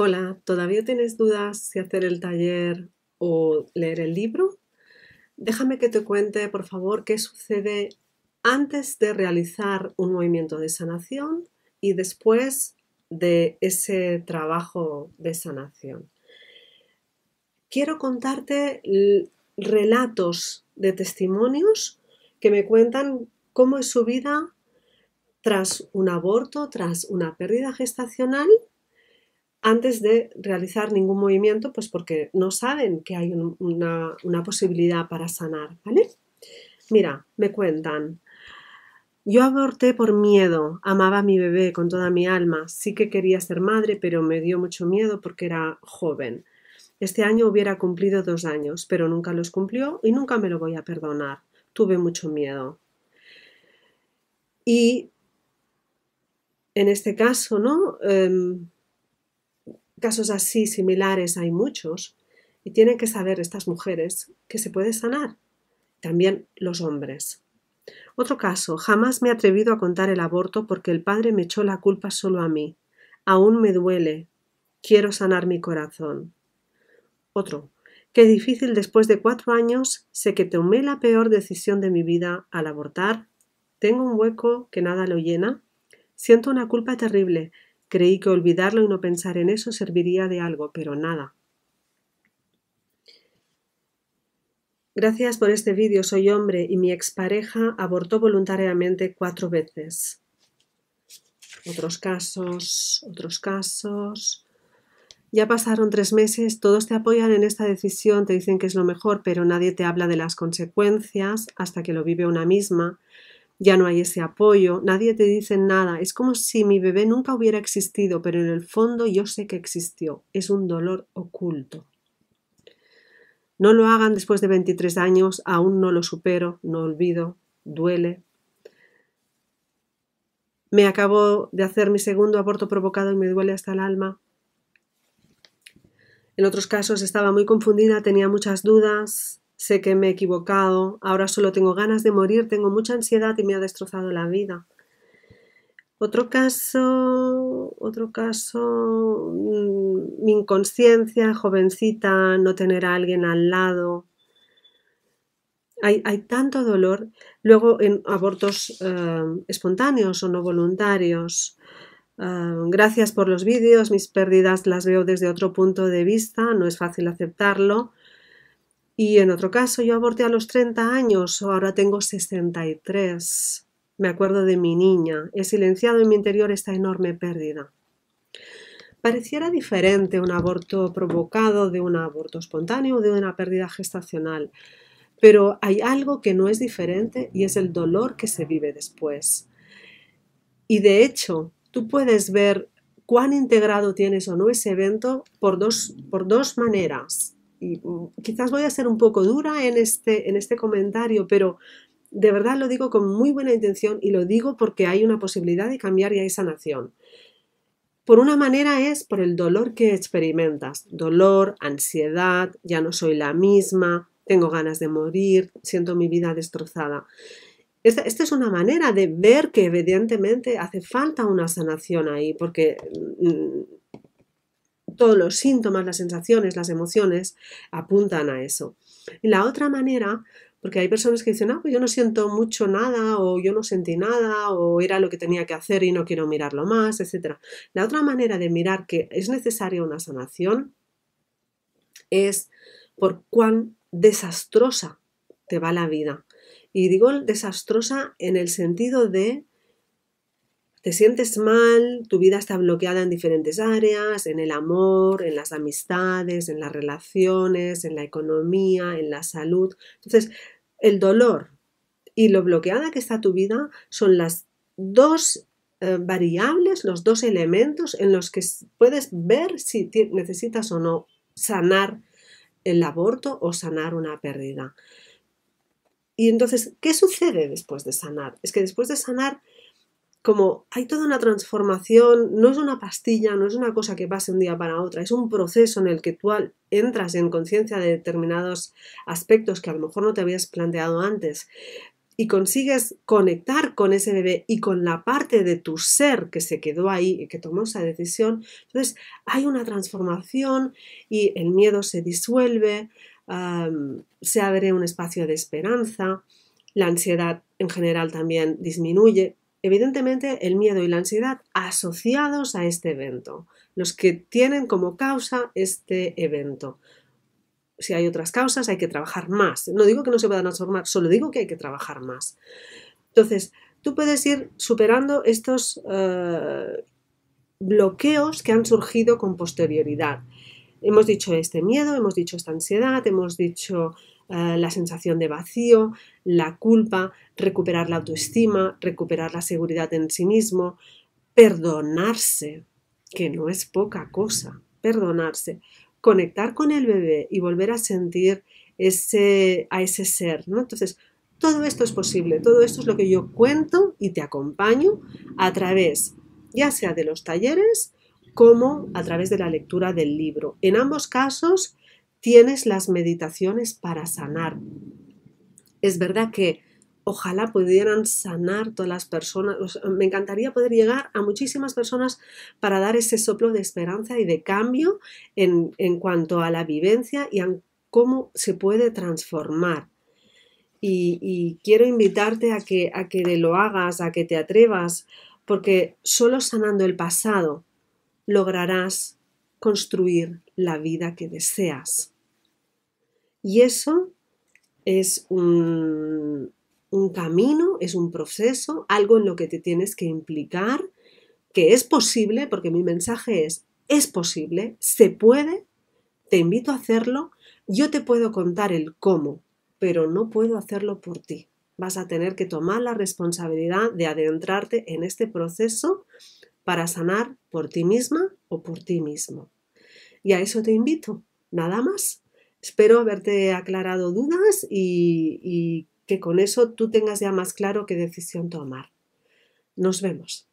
Hola, ¿todavía tienes dudas si hacer el taller o leer el libro? Déjame que te cuente, por favor, qué sucede antes de realizar un movimiento de sanación y después de ese trabajo de sanación. Quiero contarte relatos de testimonios que me cuentan cómo es su vida tras un aborto, tras una pérdida gestacional antes de realizar ningún movimiento, pues porque no saben que hay una, posibilidad para sanar, ¿vale? Mira, me cuentan, yo aborté por miedo, amaba a mi bebé con toda mi alma, sí que quería ser madre, pero me dio mucho miedo porque era joven. Este año hubiera cumplido dos años, pero nunca los cumplió y nunca me lo voy a perdonar. Tuve mucho miedo. Y en este caso, ¿no? Em, Casos así similares hay muchos y tienen que saber estas mujeres que se puede sanar. También los hombres. Otro caso, jamás me he atrevido a contar el aborto porque el padre me echó la culpa solo a mí. Aún me duele. Quiero sanar mi corazón. Otro, qué difícil después de cuatro años sé que tomé la peor decisión de mi vida al abortar. Tengo un hueco que nada lo llena. Siento una culpa terrible. Creí que olvidarlo y no pensar en eso serviría de algo, pero nada. Gracias por este vídeo. Soy hombre y mi expareja abortó voluntariamente cuatro veces. Otros casos, otros casos. Ya pasaron tres meses, todos te apoyan en esta decisión, te dicen que es lo mejor, pero nadie te habla de las consecuencias hasta que lo vive una misma ya no hay ese apoyo, nadie te dice nada, es como si mi bebé nunca hubiera existido, pero en el fondo yo sé que existió, es un dolor oculto. No lo hagan después de 23 años, aún no lo supero, no olvido, duele. Me acabo de hacer mi segundo aborto provocado y me duele hasta el alma. En otros casos estaba muy confundida, tenía muchas dudas, Sé que me he equivocado, ahora solo tengo ganas de morir, tengo mucha ansiedad y me ha destrozado la vida. Otro caso, otro caso, mm, mi inconsciencia, jovencita, no tener a alguien al lado. Hay, tanto dolor. Luego en abortos eh, espontáneos o no voluntarios. Eh, gracias por los vídeos, mis pérdidas las veo desde otro punto de vista, no es fácil aceptarlo y en otro caso, yo aborté a los 30 años, o ahora tengo 63. Me acuerdo de mi niña. He silenciado en mi interior esta enorme pérdida. Pareciera diferente un aborto provocado de un aborto espontáneo o de una pérdida gestacional, pero hay algo que no es diferente y es el dolor que se vive después. Y de hecho, tú puedes ver cuán integrado tienes o no ese evento por dos, por dos maneras y mm, quizás voy a ser un poco dura en este, en este comentario, pero de verdad lo digo con muy buena intención y lo digo porque hay una posibilidad de cambiar y hay sanación. Por una manera es por el dolor que experimentas, dolor, ansiedad, ya no soy la misma, tengo ganas de morir, siento mi vida destrozada. esta, es una manera de ver que evidentemente hace falta una sanación ahí, porque mm, todos los síntomas, las sensaciones, las emociones apuntan a eso. Y la otra manera, porque hay personas que dicen, ah, pues yo no siento mucho nada, o yo no sentí nada, o era lo que tenía que hacer y no quiero mirarlo más, etc. La otra manera de mirar que es necesaria una sanación es por cuán desastrosa te va la vida. Y digo desastrosa en el sentido de te sientes mal, tu vida está bloqueada en diferentes áreas, en el amor, en las amistades, en las relaciones, en la economía, en la salud. Entonces, el dolor y lo bloqueada que está tu vida son las dos eh, variables, los dos elementos en los que puedes ver si necesitas o no sanar el aborto o sanar una pérdida. Y entonces, ¿qué sucede después de sanar? Es que después de sanar como hay toda una transformación, no es una pastilla, no es una cosa que pase un día para otra, es un proceso en el que tú entras en conciencia de determinados aspectos que a lo mejor no te habías planteado antes y consigues conectar con ese bebé y con la parte de tu ser que se quedó ahí y que tomó esa decisión, entonces hay una transformación y el miedo se disuelve, se abre un espacio de esperanza, la ansiedad en general también disminuye evidentemente el miedo y la ansiedad asociados a este evento, los que tienen como causa este evento. Si hay otras causas, hay que trabajar más. No digo que no se puedan transformar, solo digo que hay que trabajar más. Entonces, tú puedes ir superando estos eh, bloqueos que han surgido con posterioridad. Hemos dicho este miedo, hemos dicho esta ansiedad, hemos dicho eh, la sensación de vacío, la culpa, recuperar la autoestima, recuperar la seguridad en sí mismo, perdonarse, que no es poca cosa, perdonarse, conectar con el bebé y volver a sentir ese, a ese ser, Entonces, todo esto es posible, todo esto es lo que yo cuento y te acompaño a través, ya sea de los talleres como a través de la lectura del libro. En ambos casos Tienes las meditaciones para sanar. Es verdad que ojalá pudieran sanar todas las personas. Me encantaría poder llegar a muchísimas personas para dar ese soplo de esperanza y de cambio en, cuanto a la vivencia y a cómo se puede transformar. Y, quiero invitarte a que, a que lo hagas, a que te atrevas, porque solo sanando el pasado lograrás construir la vida que deseas. Y eso es un, camino, es un proceso, algo en lo que te tienes que implicar, que es posible, porque mi mensaje es, es posible, se puede, te invito a hacerlo, yo te puedo contar el cómo, pero no puedo hacerlo por ti. Vas a tener que tomar la responsabilidad de adentrarte en este proceso para sanar por ti misma o por ti mismo. Y a eso te invito, nada más. Espero haberte aclarado dudas y, que con eso tú tengas ya más claro qué decisión tomar. Nos vemos.